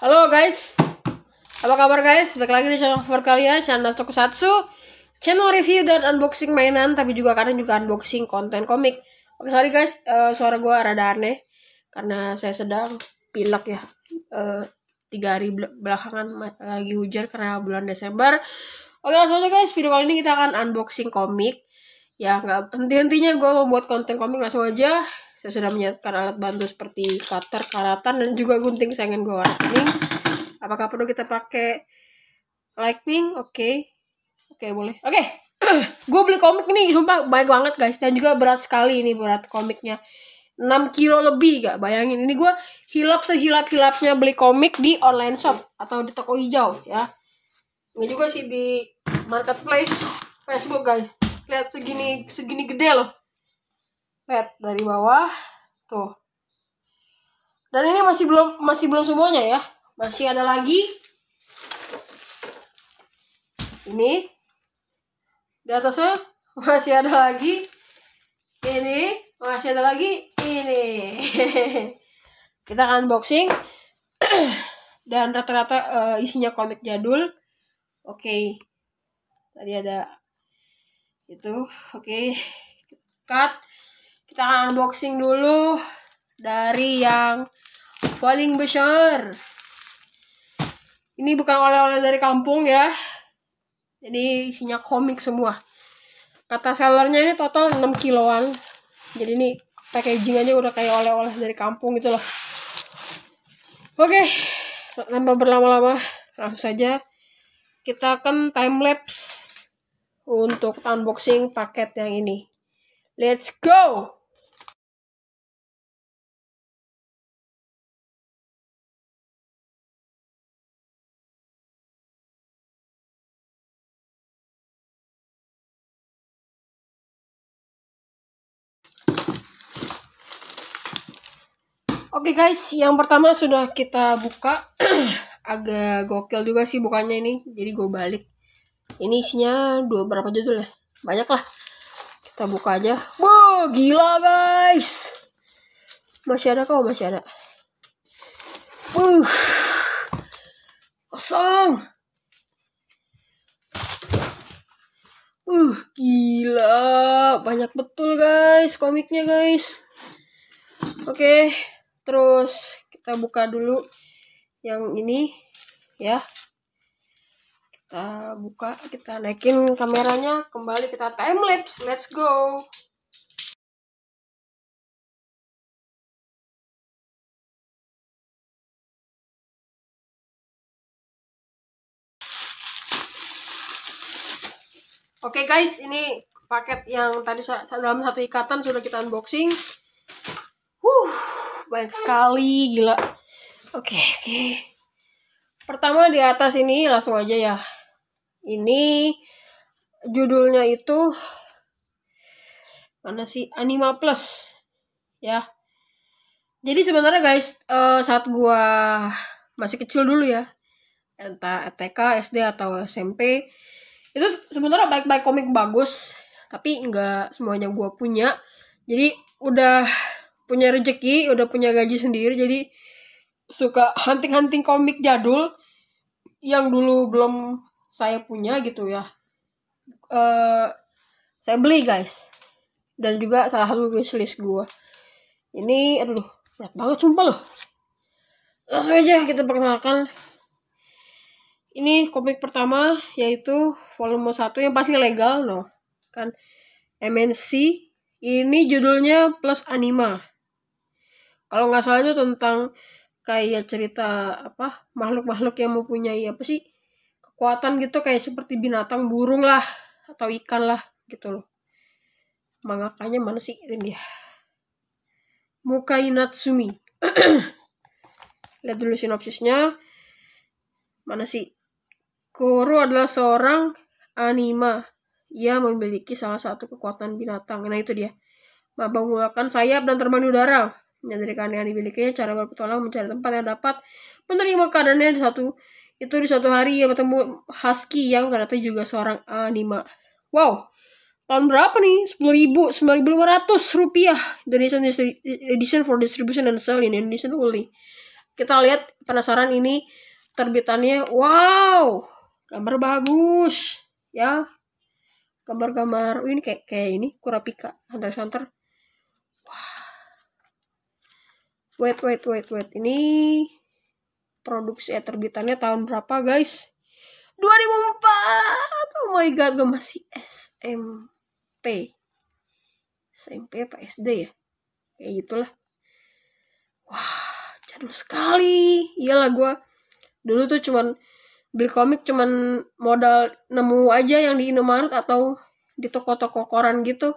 Halo guys, apa kabar guys? Balik lagi di channel favorit kalian, channel Tokusatsu Channel review dan unboxing mainan, tapi juga kadang juga unboxing konten komik Oke, sorry guys, uh, suara gue rada aneh Karena saya sedang pilek ya uh, Tiga hari belakangan lagi hujan karena bulan Desember Oke langsung aja guys, video kali ini kita akan unboxing komik Ya, nggak henti-hentinya gue membuat konten komik langsung aja saya sudah menyiapkan alat bantu seperti cutter, karatan, dan juga gunting Saya gue warning. Apakah perlu kita pakai lightning? Oke. Okay. Oke, okay, boleh. Oke. Okay. gue beli komik nih, sumpah baik banget guys. Dan juga berat sekali ini berat komiknya. 6 kilo lebih gak bayangin ini gue hilap sehilap hilapnya beli komik di online shop atau di toko hijau ya ini juga sih di marketplace Facebook guys lihat segini segini gede loh lihat dari bawah tuh dan ini masih belum masih belum semuanya ya masih ada lagi ini di atasnya masih ada lagi ini masih ada lagi ini kita akan unboxing dan rata-rata uh, isinya komik jadul oke okay. tadi ada itu oke okay. cut kita akan unboxing dulu dari yang paling besar ini bukan oleh-oleh dari kampung ya jadi isinya komik semua kata sellernya ini total 6 kiloan jadi ini packagingannya udah kayak oleh-oleh dari kampung gitu loh oke tanpa berlama-lama langsung saja kita akan time lapse untuk unboxing paket yang ini let's go Oke okay guys, yang pertama sudah kita buka. Agak gokil juga sih bukannya ini. Jadi gue balik. Ini isinya dua berapa judul ya? Banyak lah. Kita buka aja. Wow, gila guys. Masih ada kok, oh, masih ada. Uh. Kosong. Uh, gila. Banyak betul guys komiknya guys. Oke. Okay terus kita buka dulu yang ini ya kita buka kita naikin kameranya kembali kita time lapse let's go Oke okay guys, ini paket yang tadi dalam satu ikatan sudah kita unboxing banyak sekali gila oke okay, oke okay. pertama di atas ini langsung aja ya ini judulnya itu mana sih anima plus ya jadi sebenarnya guys uh, saat gua masih kecil dulu ya entah TK SD atau SMP itu sebenarnya baik-baik komik bagus tapi nggak semuanya gua punya jadi udah punya rezeki udah punya gaji sendiri jadi suka hunting-hunting komik jadul yang dulu belum saya punya gitu ya uh, saya beli guys dan juga salah satu wishlist gue ini aduh berat banget sumpah loh langsung aja kita perkenalkan ini komik pertama yaitu volume 1 yang pasti legal no kan MNC ini judulnya plus anima kalau nggak salah itu tentang kayak cerita apa makhluk-makhluk yang mempunyai apa sih kekuatan gitu kayak seperti binatang burung lah atau ikan lah gitu loh mangakanya mana sih ini dia Mukai Natsumi lihat dulu sinopsisnya mana sih Koro adalah seorang anima ia memiliki salah satu kekuatan binatang nah itu dia mampu menggunakan sayap dan terbang di udara dan dari keanehan dimilikinya, cara berpetualang mencari tempat yang dapat menerima keadaannya di satu itu di suatu hari ia bertemu Husky yang ternyata juga seorang anima. Wow, tahun berapa nih? sepuluh ribu ribu sembilan lima ratus rupiah. edition edition for distribution and sale in edition only. Kita lihat penasaran ini terbitannya. Wow, gambar bagus ya. Gambar-gambar oh, ini kayak kayak ini Kurapika Hunter Hunter. wait wait wait wait ini produksi eh, terbitannya tahun berapa guys 2004 oh my god gue masih SMP SMP apa SD ya kayak gitulah wah jadul sekali iyalah gue dulu tuh cuman beli komik cuman modal nemu aja yang di Indomaret atau di toko-toko koran gitu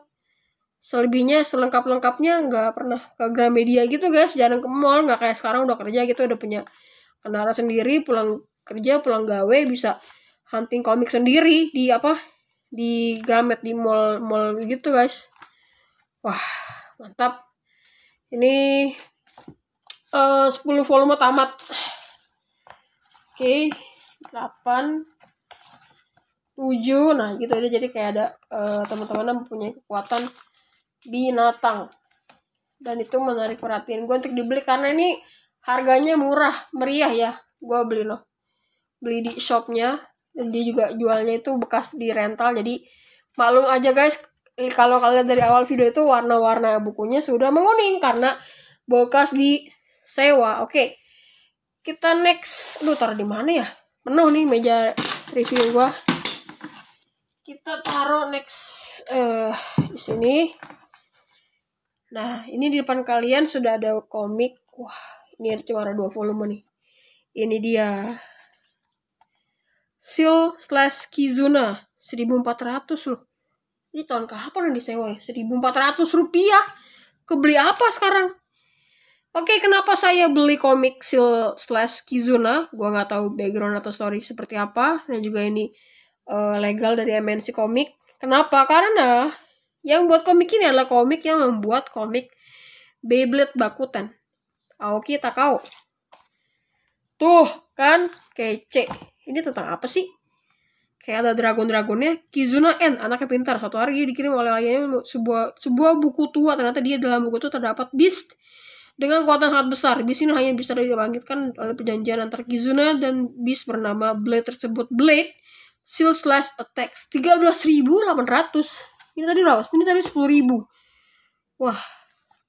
selebihnya selengkap-lengkapnya nggak pernah ke Gramedia gitu guys jarang ke mall nggak kayak sekarang udah kerja gitu udah punya kendaraan sendiri pulang kerja pulang gawe bisa hunting komik sendiri di apa di Gramet di mall mall gitu guys wah mantap ini eh, uh, 10 volume tamat oke okay, 8 7 nah gitu aja jadi kayak ada uh, teman-teman punya kekuatan binatang dan itu menarik perhatian gue untuk dibeli karena ini harganya murah meriah ya gue beli loh beli di shopnya dan dia juga jualnya itu bekas di rental jadi malum aja guys kalau kalian dari awal video itu warna-warna bukunya sudah menguning karena bekas di sewa oke okay. kita next lu taruh di mana ya penuh nih meja review gue kita taruh next uh, di sini Nah, ini di depan kalian sudah ada komik. Wah, ini cuma ada dua volume nih. Ini dia. Seal slash Kizuna. 1400 loh. Ini tahun kapan yang disewa ya? 1400 rupiah. Kebeli apa sekarang? Oke, kenapa saya beli komik Seal slash Kizuna? Gua nggak tahu background atau story seperti apa. Dan juga ini uh, legal dari MNC Komik. Kenapa? Karena yang buat komik ini adalah komik yang membuat komik Beyblade Bakuten. Aoki Takao. Tuh, kan kece. Ini tentang apa sih? Kayak ada dragon-dragonnya. Kizuna N, anaknya pintar. Satu hari dia dikirim oleh ayahnya sebuah, sebuah buku tua. Ternyata dia dalam buku itu terdapat beast dengan kekuatan sangat besar. Beast ini hanya bisa dibangkitkan oleh perjanjian antara Kizuna dan Beast bernama Blade tersebut. Blade Seal Slash Attacks 13.800 ini tadi berapa ini tadi sepuluh ribu wah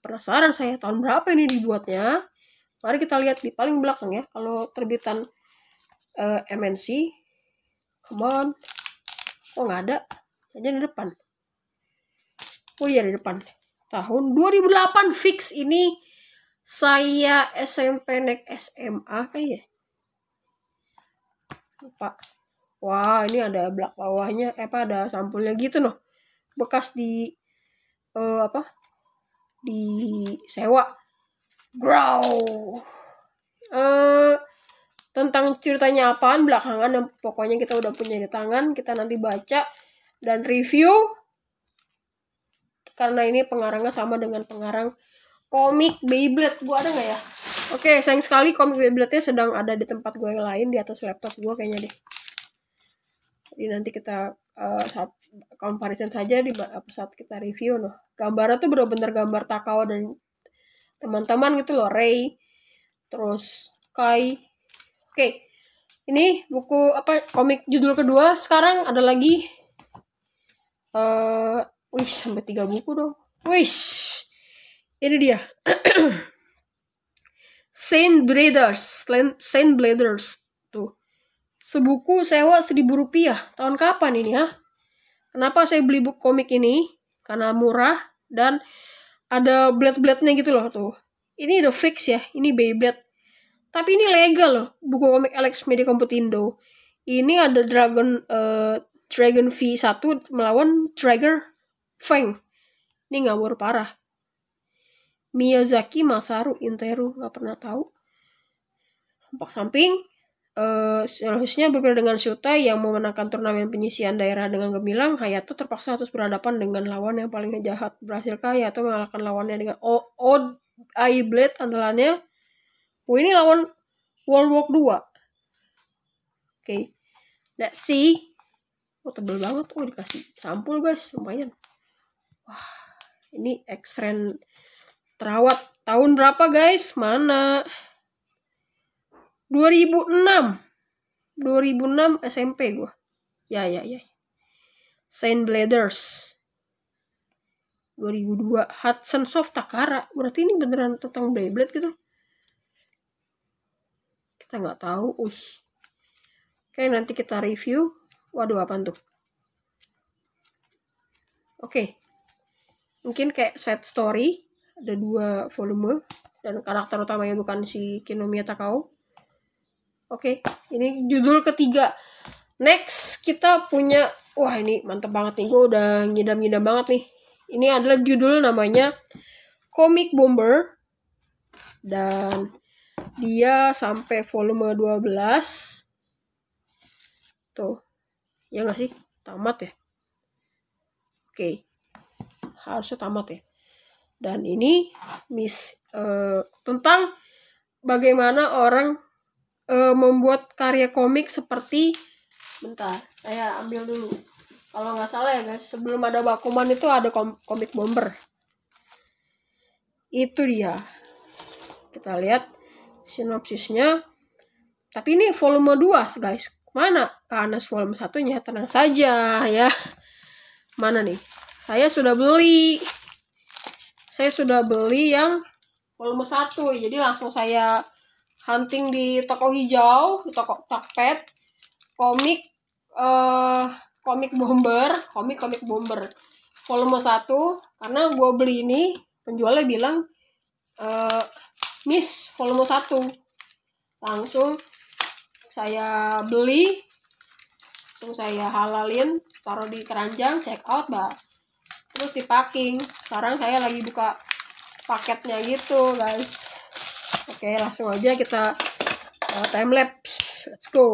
penasaran saya tahun berapa ini dibuatnya mari kita lihat di paling belakang ya kalau terbitan uh, eh, MNC come on oh nggak ada aja di depan oh iya di depan tahun 2008 fix ini saya SMP naik SMA kayaknya lupa wah ini ada belak bawahnya eh, apa ada sampulnya gitu loh bekas di uh, apa di sewa grow uh, eh, tentang ceritanya apaan belakangan dan pokoknya kita udah punya di tangan kita nanti baca dan review karena ini pengarangnya sama dengan pengarang komik Beyblade gue ada nggak ya oke okay, sayang sekali komik Beyblade nya sedang ada di tempat gue yang lain di atas laptop gue kayaknya deh jadi nanti kita uh, comparison saja di saat kita review noh gambarnya tuh bener-bener gambar Takao dan teman-teman gitu loh Ray terus Kai oke ini buku apa komik judul kedua sekarang ada lagi eh uh, wih sampai tiga buku dong wih ini dia Saint Bladers Saint Bladers tuh sebuku sewa seribu rupiah tahun kapan ini ya Kenapa saya beli buku komik ini? Karena murah dan ada blade-blade-nya gitu loh tuh. Ini udah fix ya, ini Beyblade. Tapi ini legal loh, buku komik Alex Media Computindo. Ini ada Dragon uh, Dragon V1 melawan Trigger Fang. Ini nggak ngawur parah. Miyazaki Masaru Interu nggak pernah tahu. Empok samping Uh, seharusnya berbeda dengan Shuta yang memenangkan turnamen penyisian daerah dengan gemilang, Hayato terpaksa harus berhadapan dengan lawan yang paling jahat. Berhasilkah Hayato mengalahkan lawannya dengan o Odd Eye Blade andalannya? Oh, ini lawan World War 2. Oke. Okay. Let's see. Oh, tebel banget. Oh, dikasih sampul, guys. Lumayan. Wah, ini X-Ren terawat. Tahun berapa, guys? Mana? 2006 2006 SMP gua, ya ya ya Saint Bladers 2002 Hudson Soft Takara berarti ini beneran tentang Beyblade gitu kita nggak tahu wih oke nanti kita review waduh apa tuh oke mungkin kayak set story ada dua volume dan karakter utamanya bukan si Kinomiya Takao Oke, okay, ini judul ketiga. Next kita punya wah ini mantep banget nih. Gue udah ngidam-ngidam banget nih. Ini adalah judul namanya Comic Bomber dan dia sampai volume 12. Tuh. Ya nggak sih? Tamat ya. Oke. Okay. Harusnya tamat ya. Dan ini mis uh, eh, tentang bagaimana orang e, membuat karya komik seperti bentar saya ambil dulu kalau nggak salah ya guys sebelum ada Bakuman itu ada kom komik bomber itu dia kita lihat sinopsisnya tapi ini volume 2 guys mana karena volume satunya tenang saja ya mana nih saya sudah beli saya sudah beli yang volume 1 jadi langsung saya hunting di toko hijau, di toko Tokped, komik uh, komik bomber, komik komik bomber volume 1 karena gue beli ini penjualnya bilang uh, miss volume 1 langsung saya beli langsung saya halalin taruh di keranjang check out bah terus di packing sekarang saya lagi buka paketnya gitu guys Oke, langsung aja kita uh, time lapse. Let's go.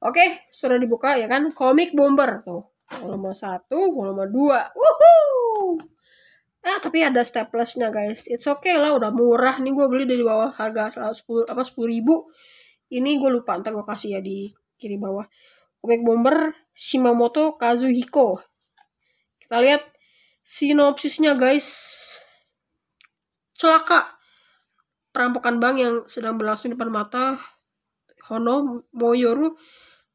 Oke, sudah dibuka ya kan? Komik Bomber tuh. Volume 1, volume 2. Wuhuu! Eh, tapi ada staplesnya guys. It's okay lah, udah murah nih gue beli dari bawah harga 10 apa 10.000. ribu. Ini gue lupa, ntar gue kasih ya di kiri bawah. Komik Bomber Shimamoto Kazuhiko. Kita lihat sinopsisnya guys celaka perampokan bank yang sedang berlangsung di depan mata Hono Moyoru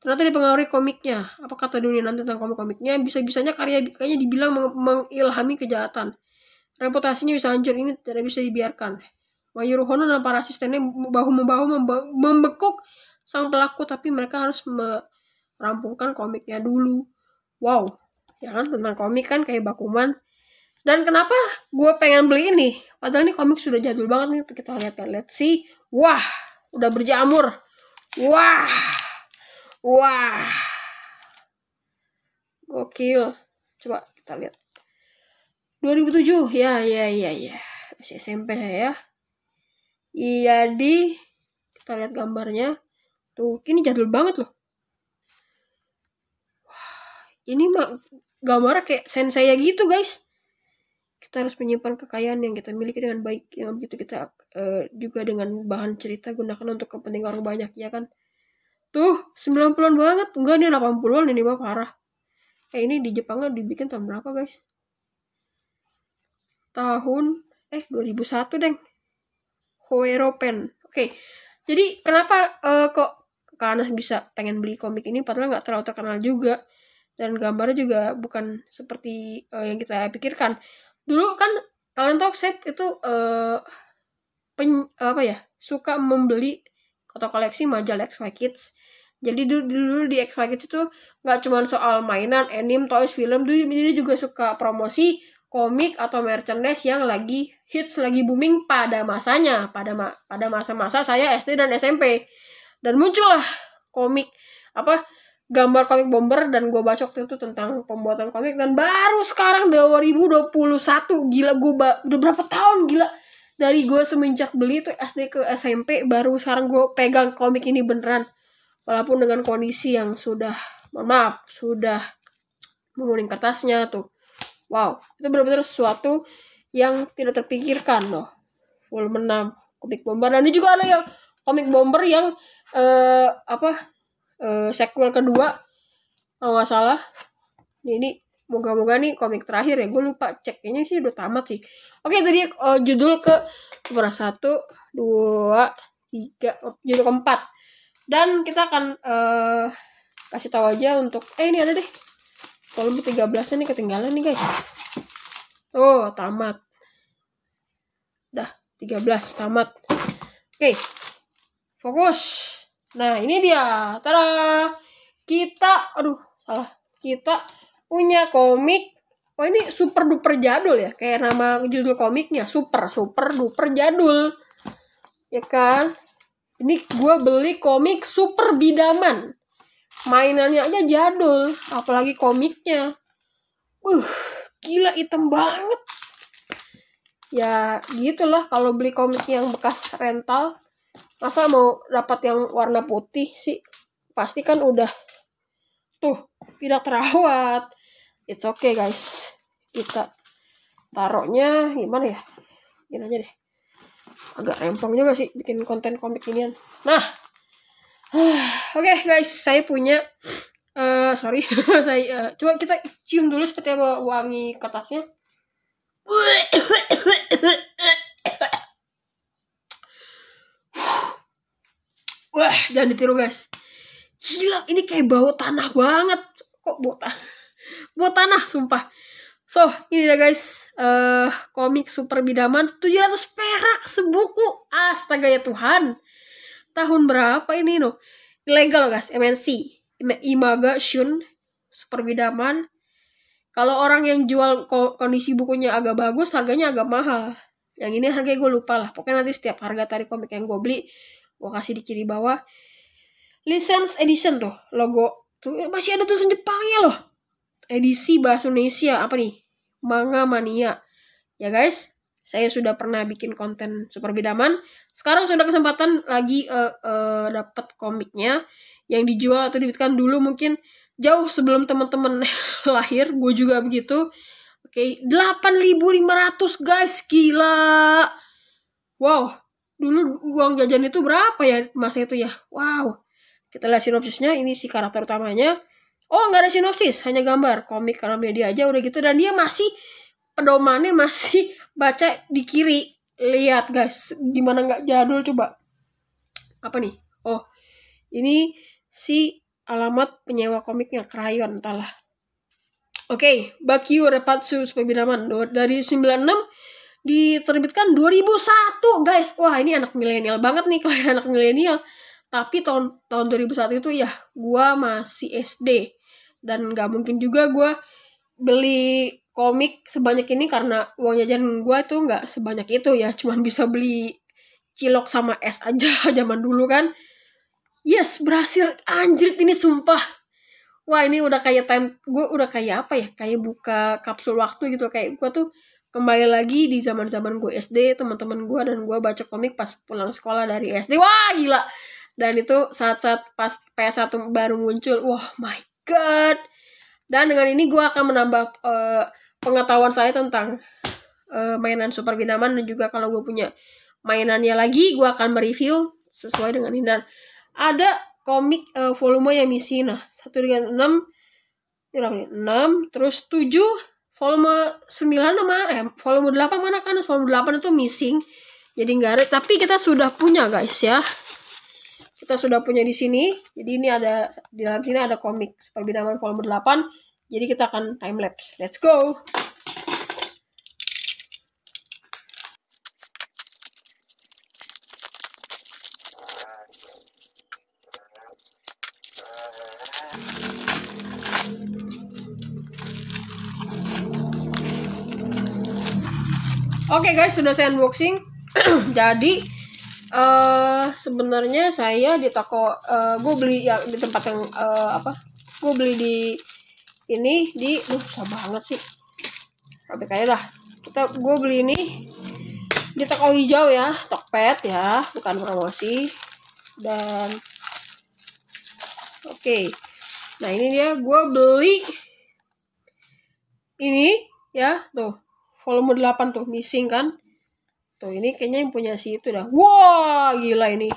ternyata dipengaruhi komiknya apa kata dunia nanti tentang komik-komiknya bisa-bisanya karya kayaknya dibilang meng mengilhami kejahatan reputasinya bisa hancur ini tidak bisa dibiarkan Moyoru Hono dan para asistennya bahu-membahu membekuk sang pelaku tapi mereka harus merampungkan komiknya dulu wow ya kan tentang komik kan kayak Bakuman dan kenapa gue pengen beli ini padahal ini komik sudah jadul banget nih kita lihat kan let's see wah udah berjamur wah wah gokil coba kita lihat 2007 ya ya ya ya masih SMP ya iya di kita lihat gambarnya tuh ini jadul banget loh ini mah Gamora kayak sensei gitu guys kita harus menyimpan kekayaan yang kita miliki dengan baik yang begitu kita uh, juga dengan bahan cerita gunakan untuk kepentingan orang banyak ya kan tuh 90-an banget enggak ini 80-an ini mah parah eh ini di Jepang dibikin tahun berapa guys tahun eh 2001 deng Hoero Pen oke okay. jadi kenapa uh, kok Kanas bisa pengen beli komik ini padahal nggak terlalu terkenal juga dan gambarnya juga bukan seperti uh, yang kita pikirkan dulu kan kalian tahu saya itu uh, eh, pen, apa ya suka membeli atau koleksi majalah XY Kids jadi dulu, dulu di XY Kids itu nggak cuma soal mainan anime toys film dulu jadi juga suka promosi komik atau merchandise yang lagi hits lagi booming pada masanya pada ma pada masa-masa saya SD dan SMP dan muncullah komik apa gambar komik bomber dan gue baca waktu itu tentang pembuatan komik dan baru sekarang 2021 gila gue udah berapa tahun gila dari gue semenjak beli itu SD ke SMP baru sekarang gue pegang komik ini beneran walaupun dengan kondisi yang sudah mohon maaf sudah menguning kertasnya tuh wow itu benar-benar sesuatu yang tidak terpikirkan loh volume 6 komik bomber dan ini juga ada yang komik bomber yang eh, apa uh, sequel kedua kalau nggak salah jadi moga-moga nih komik terakhir ya gue lupa cek kayaknya sih udah tamat sih oke tadi uh, judul ke satu dua tiga oh, judul keempat dan kita akan uh, kasih tahu aja untuk eh ini ada deh volume 13 ini ketinggalan nih guys oh tamat dah 13 tamat oke fokus Nah, ini dia. Tada. Kita aduh, salah. Kita punya komik. oh, ini super duper jadul ya. Kayak nama judul komiknya super super duper jadul. Ya kan? Ini gue beli komik Super Bidaman. Mainannya aja jadul, apalagi komiknya. Uh, gila item banget. Ya, gitulah kalau beli komik yang bekas rental masa mau dapat yang warna putih sih pasti kan udah tuh tidak terawat it's okay guys kita taruhnya gimana ya ini aja deh agak rempong juga sih bikin konten komik inian nah oke okay, guys saya punya uh, sorry saya uh, coba kita cium dulu seperti apa wangi kertasnya Wah, jangan ditiru guys. Gila, ini kayak bau tanah banget. Kok bau tanah? Bau tanah, sumpah. So, ini dia guys. Uh, komik Super Bidaman. 700 perak sebuku. Astaga ya Tuhan. Tahun berapa ini, no? Ilegal guys, MNC. Imaga Shun. Super Bidaman. Kalau orang yang jual kondisi bukunya agak bagus, harganya agak mahal. Yang ini harganya gue lupa lah. Pokoknya nanti setiap harga tadi komik yang gue beli, gue kasih di kiri bawah license edition tuh logo tuh eh, masih ada tulisan Jepangnya loh edisi bahasa Indonesia apa nih manga mania ya guys saya sudah pernah bikin konten super bidaman sekarang sudah kesempatan lagi uh, eh, uh, eh, dapat komiknya yang dijual atau dibitkan dulu mungkin jauh sebelum teman-teman lahir gue juga begitu oke okay, 8500 guys gila wow dulu uang jajan itu berapa ya masa itu ya wow kita lihat sinopsisnya ini si karakter utamanya oh nggak ada sinopsis hanya gambar komik karena media aja udah gitu dan dia masih pedomannya masih baca di kiri lihat guys gimana nggak jadul coba apa nih oh ini si alamat penyewa komiknya krayon entahlah oke okay, Bakio Repatsu Sepebidaman dari 96 diterbitkan 2001 guys wah ini anak milenial banget nih kalian anak milenial tapi tahun tahun 2001 itu ya gue masih SD dan nggak mungkin juga gue beli komik sebanyak ini karena uang jajan gue tuh nggak sebanyak itu ya cuman bisa beli cilok sama es aja zaman dulu kan yes berhasil anjrit ini sumpah wah ini udah kayak time gue udah kayak apa ya kayak buka kapsul waktu gitu kayak gue tuh kembali lagi di zaman zaman gue SD teman-teman gue dan gue baca komik pas pulang sekolah dari SD wah gila dan itu saat-saat pas PS1 baru muncul wah my god dan dengan ini gue akan menambah uh, pengetahuan saya tentang uh, mainan Super Binaman dan juga kalau gue punya mainannya lagi gue akan mereview sesuai dengan ini dan ada komik uh, volume yang misi nah satu dengan enam ini berapa terus tujuh volume 9 sama eh, volume 8 mana kan volume 8 itu missing jadi nggak ada tapi kita sudah punya guys ya kita sudah punya di sini jadi ini ada di dalam sini ada komik perbedaan volume 8 jadi kita akan time lapse let's go Oke okay guys, sudah saya unboxing. Jadi uh, sebenarnya saya di toko uh, eh, gue beli yang di tempat yang uh, apa? Gue beli di ini di lu susah banget sih. Tapi kayak lah. Kita gue beli ini di toko hijau ya, tokpet ya, bukan promosi. Dan oke. Okay. Nah, ini dia gue beli ini ya, tuh volume 8 tuh missing kan tuh ini kayaknya yang punya si itu dah wah gila ini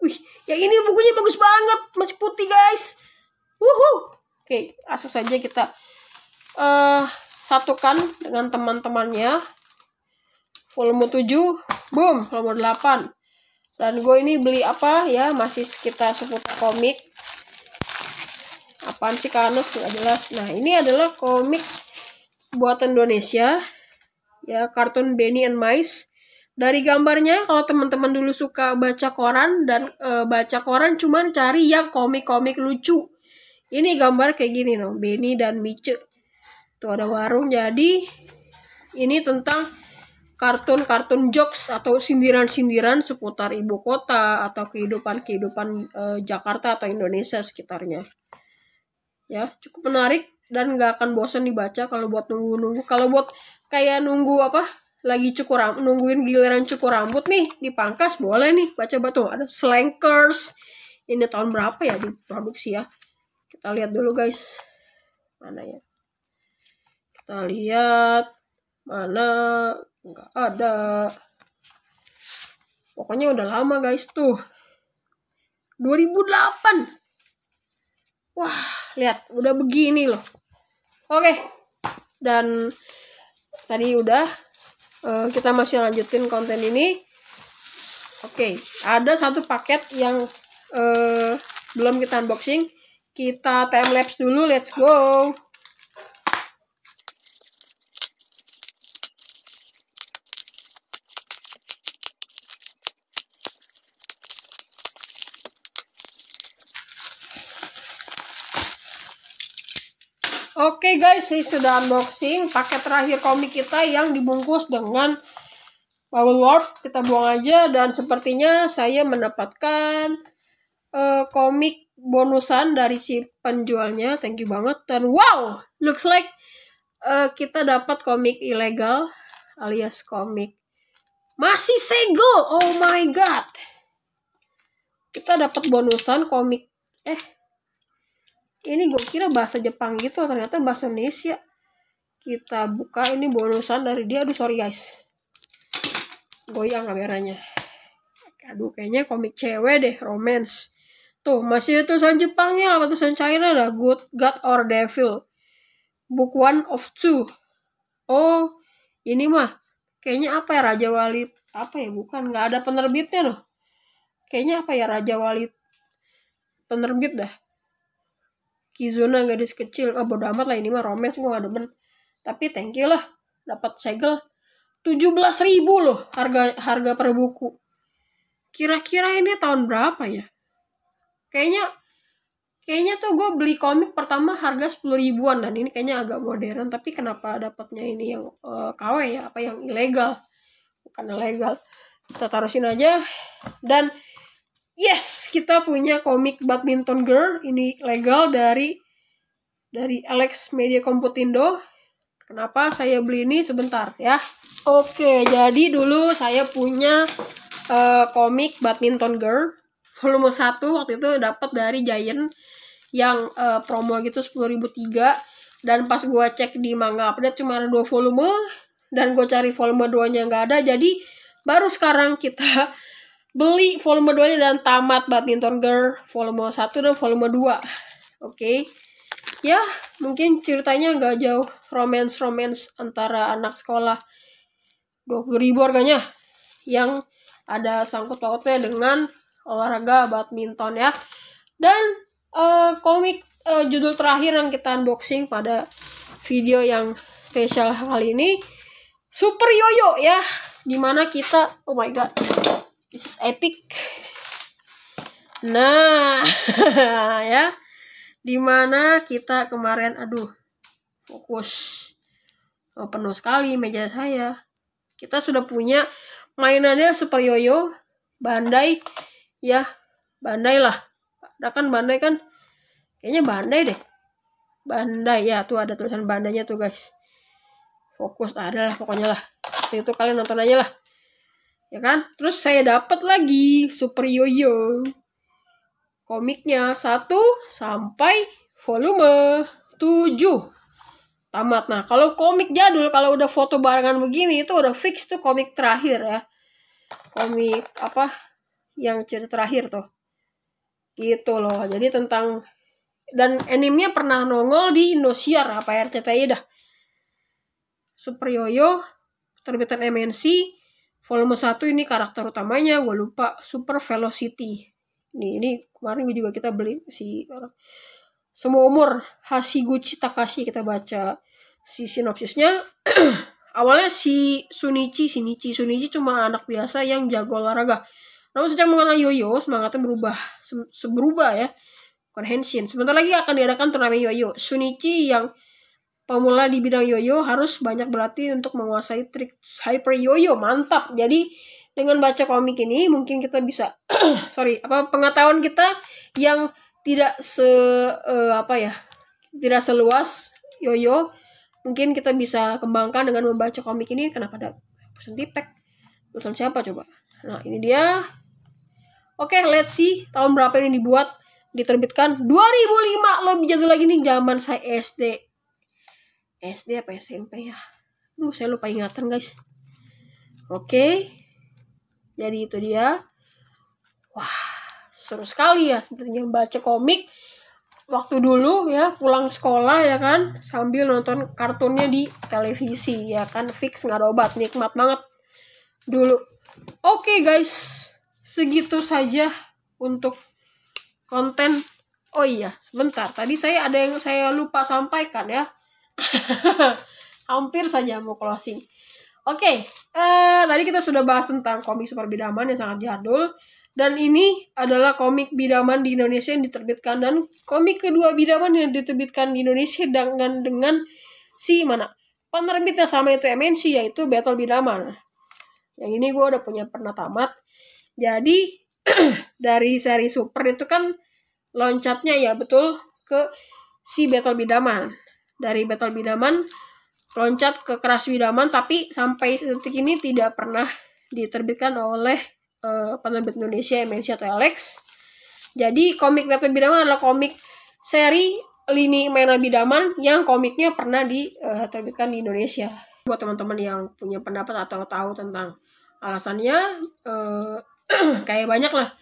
wih ya ini bukunya bagus banget masih putih guys uhu oke langsung saja kita uh, satukan dengan teman-temannya volume 7 boom volume 8 dan gue ini beli apa ya masih kita sebut komik apaan sih kanos nggak jelas nah ini adalah komik buatan Indonesia ya kartun Benny and Mice. Dari gambarnya kalau teman-teman dulu suka baca koran dan e, baca koran cuman cari yang komik-komik lucu. Ini gambar kayak gini loh, Benny dan Mice. Tuh ada warung jadi ini tentang kartun-kartun jokes atau sindiran-sindiran seputar ibu kota atau kehidupan-kehidupan e, Jakarta atau Indonesia sekitarnya. Ya, cukup menarik dan nggak akan bosan dibaca kalau buat nunggu-nunggu. Kalau buat kayak nunggu apa lagi cukur nungguin giliran cukur rambut nih dipangkas boleh nih baca batu ada slankers ini tahun berapa ya diproduksi ya kita lihat dulu guys mana ya kita lihat mana nggak ada pokoknya udah lama guys tuh 2008 wah lihat udah begini loh oke dan tadi udah uh, kita masih lanjutin konten ini oke okay, ada satu paket yang uh, belum kita unboxing kita time dulu let's go Oke okay guys, saya sudah unboxing paket terakhir komik kita yang dibungkus dengan bubble wrap. Kita buang aja dan sepertinya saya mendapatkan uh, komik bonusan dari si penjualnya. Thank you banget. Dan wow, looks like uh, kita dapat komik ilegal alias komik masih segel. Oh my god. Kita dapat bonusan komik eh ini gue kira bahasa Jepang gitu ternyata bahasa Indonesia kita buka ini bonusan dari dia aduh sorry guys goyang kameranya aduh kayaknya komik cewek deh romance tuh masih tulisan Jepangnya lah tulisan China ada good god or devil book one of two oh ini mah kayaknya apa ya Raja Wali apa ya bukan nggak ada penerbitnya loh kayaknya apa ya Raja Wali penerbit dah Kizuna gadis kecil ah oh, bodo amat lah ini mah romance gue gak demen tapi thank you lah dapat segel 17 ribu loh harga harga per buku kira-kira ini tahun berapa ya kayaknya kayaknya tuh gue beli komik pertama harga 10 ribuan dan ini kayaknya agak modern tapi kenapa dapatnya ini yang uh, eh, KW ya apa yang ilegal bukan ilegal kita taruh sini aja dan Yes, kita punya komik Badminton Girl ini legal dari dari Alex Media Komputindo. Kenapa saya beli ini sebentar ya? Oke, jadi dulu saya punya uh, komik Badminton Girl volume 1 waktu itu dapat dari Giant yang uh, promo gitu 10.003 dan pas gue cek di manga update cuma ada 2 volume dan gue cari volume 2 nya nggak ada jadi baru sekarang kita beli volume 2 nya dan tamat Badminton Girl volume 1 dan volume 2 oke okay. ya mungkin ceritanya nggak jauh romance-romance antara anak sekolah 20 ribu harganya yang ada sangkut pautnya dengan olahraga badminton ya dan uh, komik uh, judul terakhir yang kita unboxing pada video yang spesial kali ini Super Yoyo ya dimana kita oh my god This is epic. Nah, ya. Dimana kita kemarin, aduh, fokus. Oh, penuh sekali meja saya. Kita sudah punya mainannya Super Yoyo, Bandai, ya, Bandai lah. Ada kan Bandai kan? Kayaknya Bandai deh. Bandai ya, tuh ada tulisan Bandainya tuh guys. Fokus adalah pokoknya lah. itu kalian nonton aja lah ya kan terus saya dapat lagi Super Yoyo komiknya satu sampai volume tujuh tamat nah kalau komik jadul kalau udah foto barengan begini itu udah fix tuh komik terakhir ya komik apa yang cerita terakhir tuh gitu loh jadi tentang dan animnya pernah nongol di Indosiar apa RCTI dah Super Yoyo terbitan MNC volume 1 ini karakter utamanya gue lupa super velocity nih ini kemarin gue juga kita beli si orang semua umur Hashiguchi Takashi kita baca si sinopsisnya awalnya si Sunichi Sunichi Sunichi cuma anak biasa yang jago olahraga namun sejak mengenal yoyo semangatnya berubah se berubah ya bukan Henshin sebentar lagi akan diadakan turnamen yoyo Sunichi yang pemula di bidang yoyo harus banyak berlatih untuk menguasai trik hyper yoyo. Mantap. Jadi dengan baca komik ini mungkin kita bisa sorry apa pengetahuan kita yang tidak se uh, apa ya tidak seluas yoyo mungkin kita bisa kembangkan dengan membaca komik ini kenapa ada pesan tipek tulisan siapa coba nah ini dia oke okay, let's see tahun berapa ini dibuat diterbitkan 2005 lebih jatuh lagi nih zaman saya SD SD apa SMP ya Duh, saya lupa ingatan guys oke jadi itu dia wah seru sekali ya sepertinya baca komik waktu dulu ya pulang sekolah ya kan sambil nonton kartunnya di televisi ya kan fix nggak ada obat nikmat banget dulu oke guys segitu saja untuk konten oh iya sebentar tadi saya ada yang saya lupa sampaikan ya Hampir saja mau closing. Oke, okay, uh, eh, tadi kita sudah bahas tentang komik super bidaman yang sangat jadul. Dan ini adalah komik bidaman di Indonesia yang diterbitkan. Dan komik kedua bidaman yang diterbitkan di Indonesia dengan, dengan si mana? Penerbitnya sama itu MNC, yaitu Battle Bidaman. Yang ini gue udah punya pernah tamat. Jadi, dari seri super itu kan loncatnya ya betul ke si Battle Bidaman dari Battle Bidaman loncat ke keras Bidaman tapi sampai detik ini tidak pernah diterbitkan oleh uh, penerbit Indonesia MNC atau Alex. Jadi komik Battle Bidaman adalah komik seri lini mainan Bidaman yang komiknya pernah diterbitkan eh, di Indonesia. Buat teman-teman yang punya pendapat atau tahu tentang alasannya uh, kayak banyak lah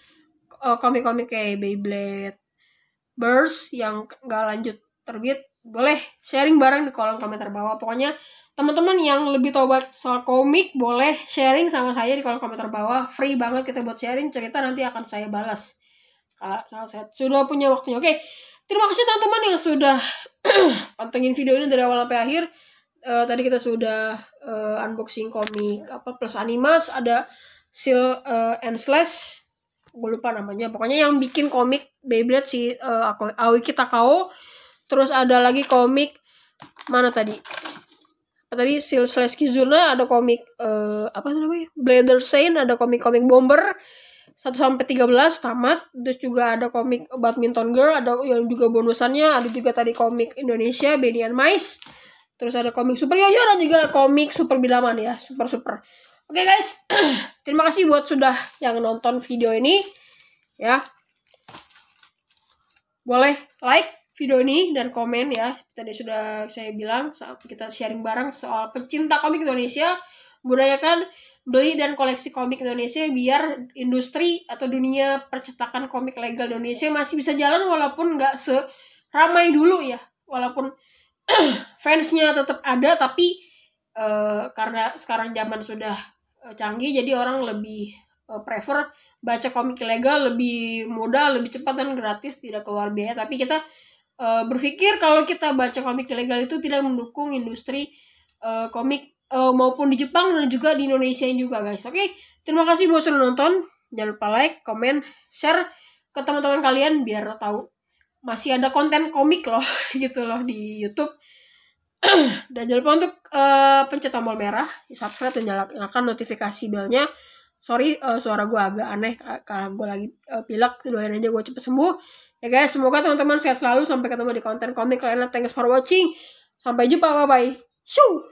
komik-komik kayak Beyblade, Burst yang gak lanjut terbit boleh sharing bareng di kolom komentar bawah pokoknya teman-teman yang lebih tahu soal komik boleh sharing sama saya di kolom komentar bawah free banget kita buat sharing cerita nanti akan saya balas kalau saya sudah punya waktunya oke terima kasih teman-teman yang sudah pantengin video ini dari awal sampai akhir uh, tadi kita sudah uh, unboxing komik apa plus animas ada seal uh, and slash gue lupa namanya pokoknya yang bikin komik Beyblade si uh, Aoki Takao terus ada lagi komik mana tadi tadi Silsles Kizuna ada komik uh, apa namanya Blader Saint ada komik-komik bomber 1 sampai 13 tamat terus juga ada komik Badminton Girl ada yang juga bonusannya ada juga tadi komik Indonesia Benny and Mice terus ada komik Super Yoyo dan juga komik Super Bilaman ya super super oke okay, guys terima kasih buat sudah yang nonton video ini ya boleh like video ini dan komen ya. Tadi sudah saya bilang saat kita sharing bareng soal pecinta komik Indonesia, budayakan beli dan koleksi komik Indonesia biar industri atau dunia percetakan komik legal Indonesia masih bisa jalan walaupun nggak seramai dulu ya. Walaupun fansnya tetap ada tapi uh, karena sekarang zaman sudah eh, canggih jadi orang lebih eh, prefer baca komik legal lebih mudah, lebih cepat dan gratis tidak keluar biaya. Tapi kita uh, berpikir kalau kita baca komik ilegal itu tidak mendukung industri uh, komik uh, maupun di Jepang dan juga di Indonesia juga guys. Oke, okay? terima kasih buat sudah nonton. Jangan lupa like, komen, share ke teman-teman kalian biar tahu masih ada konten komik loh gitu loh di YouTube. dan jangan lupa untuk uh, pencet tombol merah, subscribe dan nyalakan notifikasi belnya. Sorry uh, suara gue agak aneh, kalau gue lagi uh, pilek, doain aja gue cepet sembuh. Ya guys, semoga teman-teman sehat selalu. Sampai ketemu di konten komik lainnya. Thanks for watching. Sampai jumpa, bye-bye. Shoo!